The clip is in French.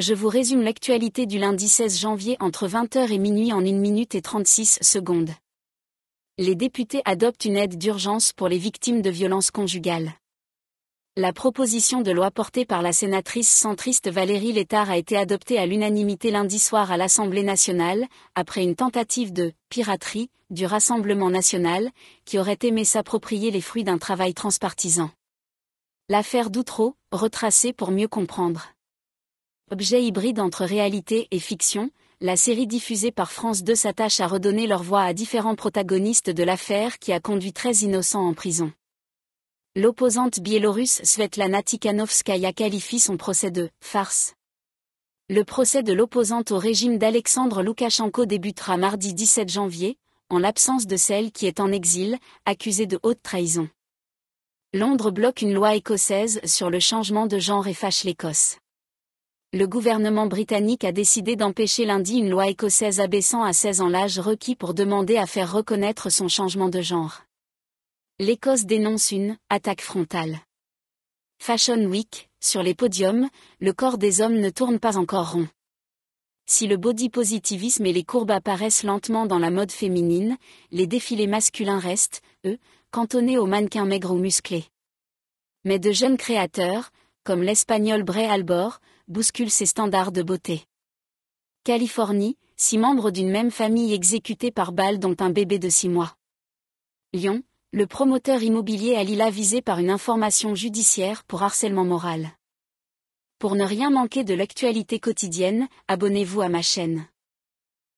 je vous résume l'actualité du lundi 16 janvier entre 20h et minuit en 1 minute et 36 secondes. Les députés adoptent une aide d'urgence pour les victimes de violences conjugales. La proposition de loi portée par la sénatrice centriste Valérie Létard a été adoptée à l'unanimité lundi soir à l'Assemblée nationale, après une tentative de piraterie du Rassemblement national, qui aurait aimé s'approprier les fruits d'un travail transpartisan. L'affaire Doutreau, retracée pour mieux comprendre. Objet hybride entre réalité et fiction, la série diffusée par France 2 s'attache à redonner leur voix à différents protagonistes de l'affaire qui a conduit 13 innocents en prison. L'opposante biélorusse Svetlana Tikhanovskaya qualifie son procès de farce. Le procès de l'opposante au régime d'Alexandre Loukachenko débutera mardi 17 janvier, en l'absence de celle qui est en exil, accusée de haute trahison. Londres bloque une loi écossaise sur le changement de genre et fâche l'Écosse le gouvernement britannique a décidé d'empêcher lundi une loi écossaise abaissant à 16 ans l'âge requis pour demander à faire reconnaître son changement de genre. L'Écosse dénonce une attaque frontale. Fashion Week, sur les podiums, le corps des hommes ne tourne pas encore rond. Si le body positivisme et les courbes apparaissent lentement dans la mode féminine, les défilés masculins restent, eux, cantonnés aux mannequins maigres ou musclés. Mais de jeunes créateurs, comme l'espagnol Bray Albor, bouscule ses standards de beauté. Californie, six membres d'une même famille exécutés par balle dont un bébé de six mois. Lyon, le promoteur immobilier à Lila visé par une information judiciaire pour harcèlement moral. Pour ne rien manquer de l'actualité quotidienne, abonnez-vous à ma chaîne.